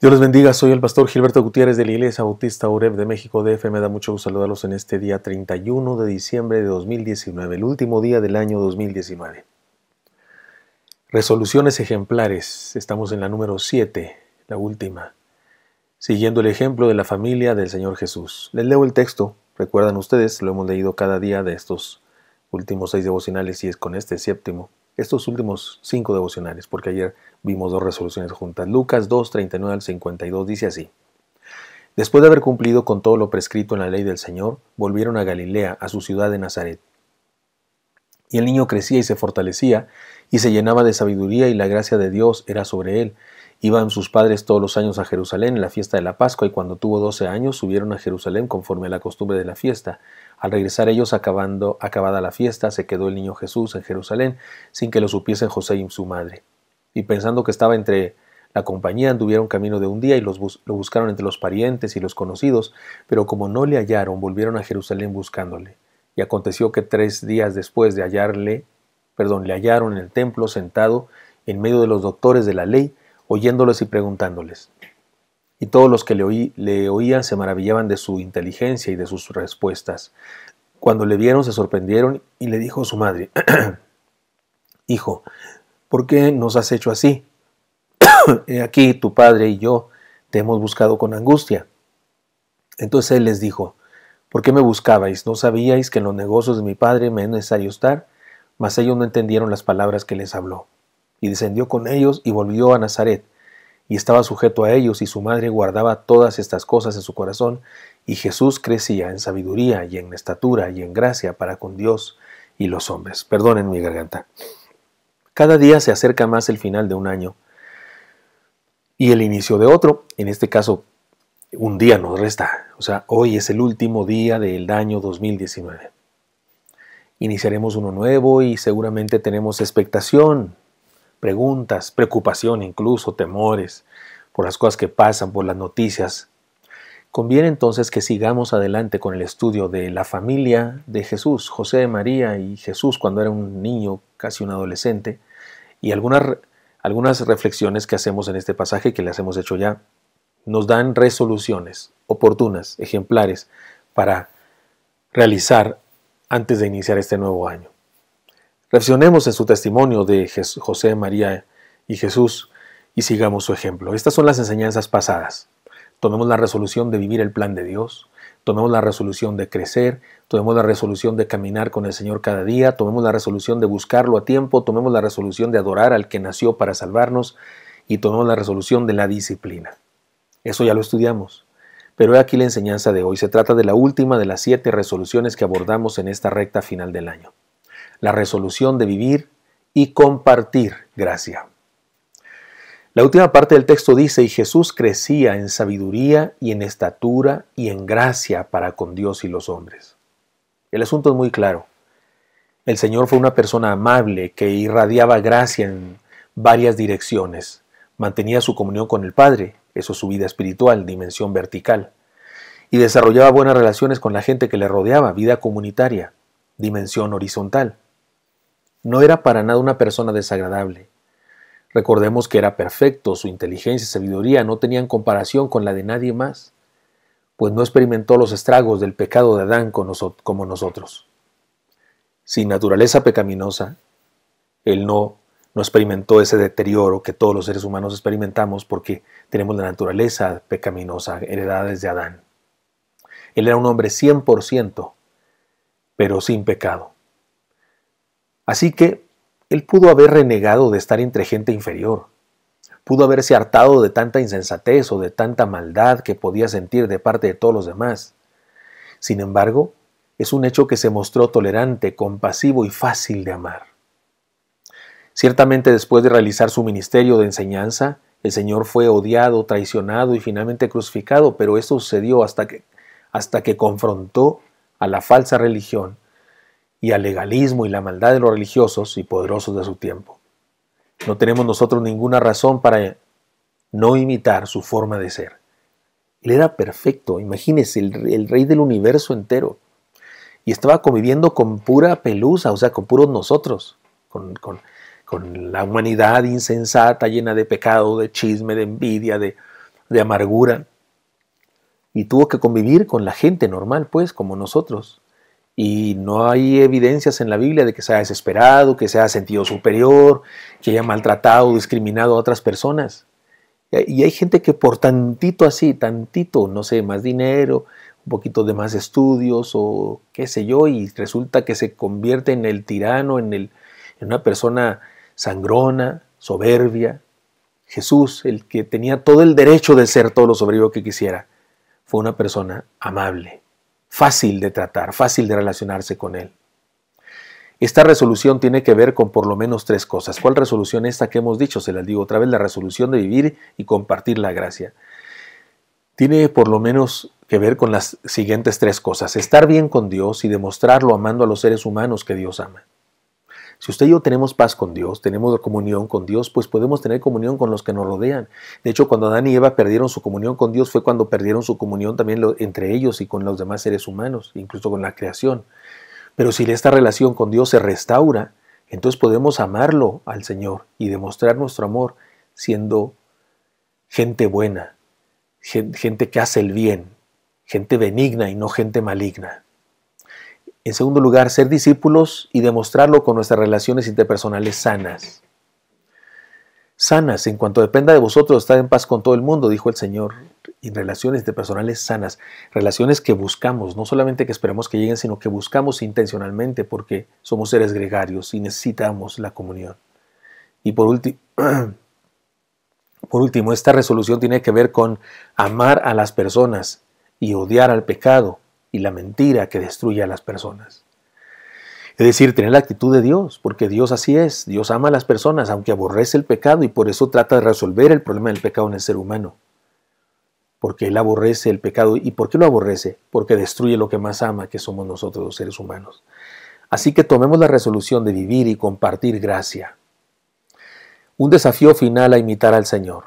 Dios les bendiga, soy el pastor Gilberto Gutiérrez de la Iglesia Bautista Ureb de México DF. Me da mucho gusto saludarlos en este día 31 de diciembre de 2019, el último día del año 2019. Resoluciones ejemplares, estamos en la número 7, la última, siguiendo el ejemplo de la familia del Señor Jesús. Les leo el texto, recuerdan ustedes, lo hemos leído cada día de estos últimos seis devocionales y es con este séptimo estos últimos cinco devocionales, porque ayer vimos dos resoluciones juntas. Lucas 2, 39 al 52 dice así. Después de haber cumplido con todo lo prescrito en la ley del Señor, volvieron a Galilea, a su ciudad de Nazaret. Y el niño crecía y se fortalecía, y se llenaba de sabiduría, y la gracia de Dios era sobre él. Iban sus padres todos los años a Jerusalén en la fiesta de la Pascua, y cuando tuvo doce años subieron a Jerusalén conforme a la costumbre de la fiesta. Al regresar ellos, acabando, acabada la fiesta, se quedó el niño Jesús en Jerusalén, sin que lo supiesen José y su madre. Y pensando que estaba entre la compañía, anduvieron camino de un día y lo buscaron entre los parientes y los conocidos, pero como no le hallaron, volvieron a Jerusalén buscándole. Y aconteció que tres días después de hallarle, perdón, le hallaron en el templo sentado en medio de los doctores de la ley, oyéndoles y preguntándoles, y todos los que le, oí, le, oían se maravillaban de su inteligencia y de sus respuestas. Cuando le vieron se sorprendieron y le dijo a su madre, Hijo, ¿por qué nos has hecho así? aquí tu padre y yo te hemos buscado con angustia. Entonces él les dijo, ¿por qué me buscabais? ¿No sabíais que en los negocios de mi padre me es necesario estar? Mas ellos no entendieron las palabras que les habló. Y descendió con ellos y volvió a Nazaret y estaba sujeto a ellos, y su madre guardaba todas estas cosas en su corazón, y Jesús crecía en sabiduría y en estatura y en gracia para con Dios y los hombres. Perdonen mi garganta. Cada día se acerca más el final de un año y el inicio de otro. En este caso, un día nos resta. O sea, hoy es el último día del año 2019. Iniciaremos uno nuevo y seguramente tenemos expectación preguntas, preocupación incluso, temores por las cosas que pasan, por las noticias. Conviene entonces que sigamos adelante con el estudio de la familia de Jesús, José de María y Jesús cuando era un niño, casi un adolescente, y algunas, algunas reflexiones que hacemos en este pasaje, que las hemos hecho ya, nos dan resoluciones oportunas, ejemplares, para realizar antes de iniciar este nuevo año. Reflexionemos en su testimonio de José, María y Jesús y sigamos su ejemplo. Estas son las enseñanzas pasadas. Tomemos la resolución de vivir el plan de Dios, tomemos la resolución de crecer, tomemos la resolución de caminar con el Señor cada día, tomemos la resolución de buscarlo a tiempo, tomemos la resolución de adorar al que nació para salvarnos y tomemos la resolución de la disciplina. Eso ya lo estudiamos. Pero he aquí la enseñanza de hoy. Se trata de la última de las siete resoluciones que abordamos en esta recta final del año la resolución de vivir y compartir gracia. La última parte del texto dice, y Jesús crecía en sabiduría y en estatura y en gracia para con Dios y los hombres. El asunto es muy claro. El Señor fue una persona amable que irradiaba gracia en varias direcciones. Mantenía su comunión con el Padre, eso es su vida espiritual, dimensión vertical. Y desarrollaba buenas relaciones con la gente que le rodeaba, vida comunitaria, dimensión horizontal. No era para nada una persona desagradable. Recordemos que era perfecto, su inteligencia y sabiduría no tenían comparación con la de nadie más, pues no experimentó los estragos del pecado de Adán como nosotros. Sin naturaleza pecaminosa, él no, experimentó ese deterioro que todos los seres humanos experimentamos porque tenemos la naturaleza pecaminosa heredada desde Adán. Él era un hombre 100%, pero sin pecado. Así que él pudo haber renegado de estar entre gente inferior, pudo haberse hartado de tanta insensatez o de tanta maldad que podía sentir de parte de todos los demás. Sin embargo, es un hecho que se mostró tolerante, compasivo y fácil de amar. Ciertamente después de realizar su ministerio de enseñanza, el Señor fue odiado, traicionado y finalmente crucificado, pero esto sucedió hasta que, hasta que confrontó a la falsa religión y al legalismo y la maldad de los religiosos y poderosos de su tiempo. No tenemos nosotros ninguna razón para no imitar su forma de ser. Él era perfecto, imagínese, el, rey del universo entero. Y estaba conviviendo con pura pelusa, o sea, con puros nosotros, con, la humanidad insensata, llena de pecado, de chisme, de envidia, de, de amargura. Y tuvo que convivir con la gente normal, pues, como nosotros. Y no hay evidencias en la Biblia de que se haya desesperado, que se haya sentido superior, que haya maltratado, o discriminado a otras personas. Y hay gente que por tantito así, tantito, no sé, más dinero, un poquito de más estudios o qué sé yo, y resulta que se convierte en el tirano, en, el, en una persona sangrona, soberbia. Jesús, el que tenía todo el derecho de ser todo lo soberbio que quisiera, fue una persona amable, fácil de tratar, fácil de relacionarse con Él. Esta resolución tiene que ver con por lo menos tres cosas. ¿Cuál resolución esta que hemos dicho? Se las digo otra vez, la resolución de vivir y compartir la gracia. Tiene por lo menos que ver con las siguientes tres cosas. Estar bien con Dios y demostrarlo amando a los seres humanos que Dios ama. Si usted y yo tenemos paz con Dios, tenemos comunión con Dios, pues podemos tener comunión con los que nos rodean. De hecho, cuando Adán y Eva perdieron su comunión con Dios fue cuando perdieron su comunión también entre ellos y con los demás seres humanos, incluso con la creación. Pero si esta relación con Dios se restaura, entonces podemos amarlo al Señor y demostrar nuestro amor siendo gente buena, gente que hace el bien, gente benigna y no gente maligna. En segundo lugar, ser discípulos y demostrarlo con nuestras relaciones interpersonales sanas. Sanas, en cuanto dependa de vosotros, estar en paz con todo el mundo, dijo el Señor. Y relaciones interpersonales sanas, relaciones que buscamos, no solamente que esperamos que lleguen, sino que buscamos intencionalmente porque somos seres gregarios y necesitamos la comunión. Y por, por último, esta resolución tiene que ver con amar a las personas y odiar al pecado y la mentira que destruye a las personas. Es decir, tener la actitud de Dios, porque Dios así es, Dios ama a las personas, aunque aborrece el pecado y por eso trata de resolver el problema del pecado en el ser humano. Porque Él aborrece el pecado. ¿Y por qué lo aborrece? Porque destruye lo que más ama, que somos nosotros los seres humanos. Así que tomemos la resolución de vivir y compartir gracia. Un desafío final a imitar al Señor.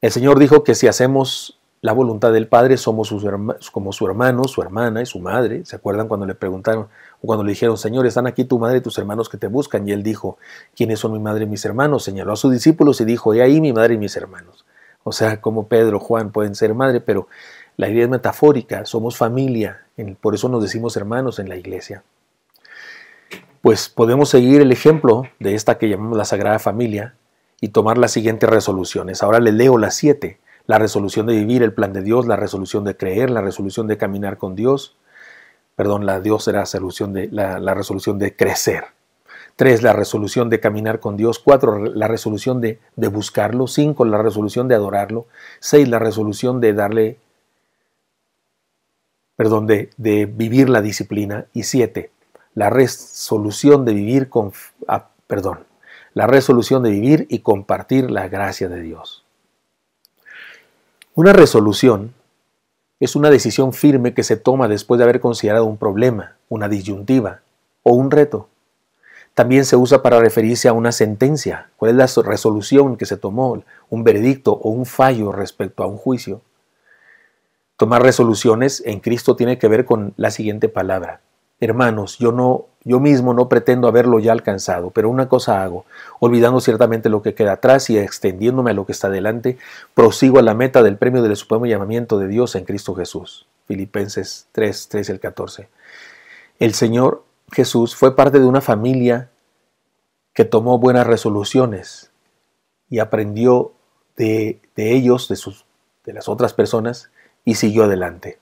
El Señor dijo que si hacemos la voluntad del Padre, somos sus como su hermano, su hermana y su madre. ¿Se acuerdan cuando le preguntaron o cuando le dijeron, Señor, están aquí tu madre y tus hermanos que te buscan? Y él dijo, ¿quiénes son mi madre y mis hermanos? Señaló a sus discípulos y dijo, he ahí mi madre y mis hermanos. O sea, como Pedro, Juan pueden ser madre, pero la idea es metafórica, somos familia, por eso nos decimos hermanos en la iglesia. Pues podemos seguir el ejemplo de esta que llamamos la Sagrada Familia y tomar las siguientes resoluciones. Ahora le leo las siete la resolución de vivir el plan de Dios, la resolución de creer, la resolución de caminar con Dios. Perdón, la Dios era solución de, la, resolución de crecer. Tres, la resolución de caminar con Dios. Cuatro, la resolución de, de buscarlo. Cinco, la resolución de adorarlo. Seis, la resolución de darle, perdón, de, vivir la disciplina. Y siete, la resolución de vivir con, perdón, la resolución de vivir y compartir la gracia de Dios. Una resolución es una decisión firme que se toma después de haber considerado un problema, una disyuntiva o un reto. También se usa para referirse a una sentencia, cuál es la resolución que se tomó, un veredicto o un fallo respecto a un juicio. Tomar resoluciones en Cristo tiene que ver con la siguiente palabra. Hermanos, yo no yo mismo no pretendo haberlo ya alcanzado, pero una cosa hago, olvidando ciertamente lo que queda atrás y extendiéndome a lo que está delante, prosigo a la meta del premio del supremo llamamiento de Dios en Cristo Jesús. Filipenses 3, 3 14. El Señor Jesús fue parte de una familia que tomó buenas resoluciones y aprendió de, de ellos, de, sus, de las otras personas, y siguió adelante.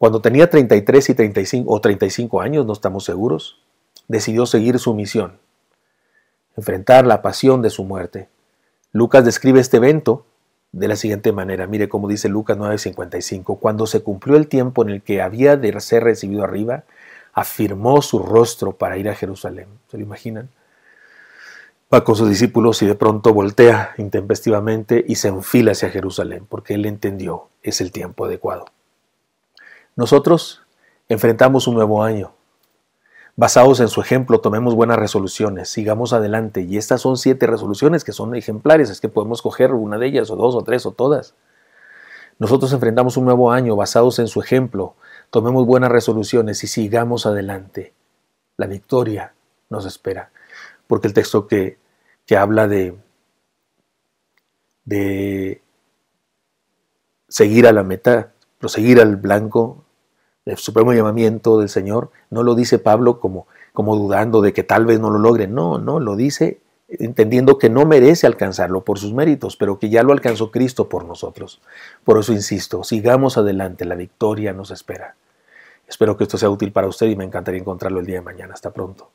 Cuando tenía 33 y 35 o 35 años, no estamos seguros, decidió seguir su misión, enfrentar la pasión de su muerte. Lucas describe este evento de la siguiente manera. Mire cómo dice Lucas 9:55. Cuando se cumplió el tiempo en el que había de ser recibido arriba, afirmó su rostro para ir a Jerusalén. ¿Se lo imaginan? Va con sus discípulos y de pronto voltea intempestivamente y se enfila hacia Jerusalén, porque él entendió es el tiempo adecuado. Nosotros enfrentamos un nuevo año. Basados en su ejemplo, tomemos buenas resoluciones, sigamos adelante. Y estas son siete resoluciones que son ejemplares, es que podemos coger una de ellas, o dos, o tres, o todas. Nosotros enfrentamos un nuevo año basados en su ejemplo, tomemos buenas resoluciones y sigamos adelante. La victoria nos espera. Porque el texto que, habla de, de seguir a la meta, proseguir al blanco, el supremo llamamiento del Señor, no lo dice Pablo como, dudando de que tal vez no lo logre. no, no, lo dice entendiendo que no merece alcanzarlo por sus méritos, pero que ya lo alcanzó Cristo por nosotros. Por eso insisto, sigamos adelante, la victoria nos espera. Espero que esto sea útil para usted y me encantaría encontrarlo el día de mañana. Hasta pronto.